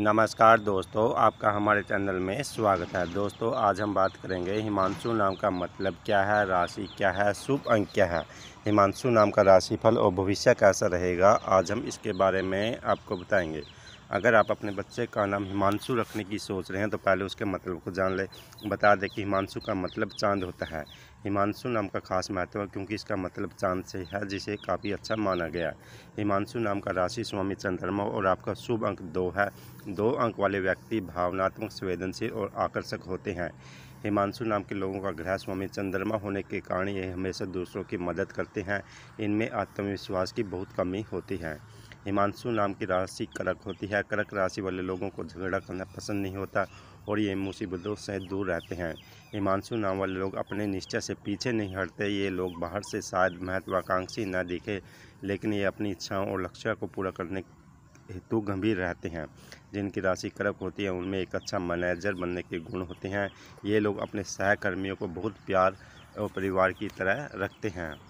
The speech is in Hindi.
नमस्कार दोस्तों आपका हमारे चैनल में स्वागत है दोस्तों आज हम बात करेंगे हिमांशु नाम का मतलब क्या है राशि क्या है शुभ अंक क्या है हिमांशु नाम का राशिफल और भविष्य कैसा रहेगा आज हम इसके बारे में आपको बताएंगे अगर आप अपने बच्चे का नाम हिमांशु रखने की सोच रहे हैं तो पहले उसके मतलब को जान ले बता दें कि हिमांशु का मतलब चांद होता है हिमांशु नाम का खास महत्व है क्योंकि इसका मतलब चांद से है जिसे काफ़ी अच्छा माना गया है हिमांशु नाम का राशि स्वामी चंद्रमा और आपका शुभ अंक दो है दो अंक वाले व्यक्ति भावनात्मक संवेदनशील और आकर्षक होते हैं हिमांशु नाम के लोगों का ग्रह स्वामी चंद्रमा होने के कारण ये हमेशा दूसरों की मदद करते हैं इनमें आत्मविश्वास की बहुत कमी होती है हिमांशु नाम की राशि कड़क होती है कड़क राशि वाले लोगों को झगड़ा करना पसंद नहीं होता और ये मुसीबतों से दूर रहते हैं हिमांशु नाम वाले लोग अपने निश्चय से पीछे नहीं हटते ये लोग बाहर से शायद महत्वाकांक्षी न दिखे लेकिन ये अपनी इच्छाओं और लक्ष्य को पूरा करने हेतु गंभीर रहते हैं जिनकी राशि कड़क होती है उनमें एक अच्छा मैनेजर बनने के गुण होते हैं ये लोग अपने सहकर्मियों को बहुत प्यार और परिवार की तरह रखते हैं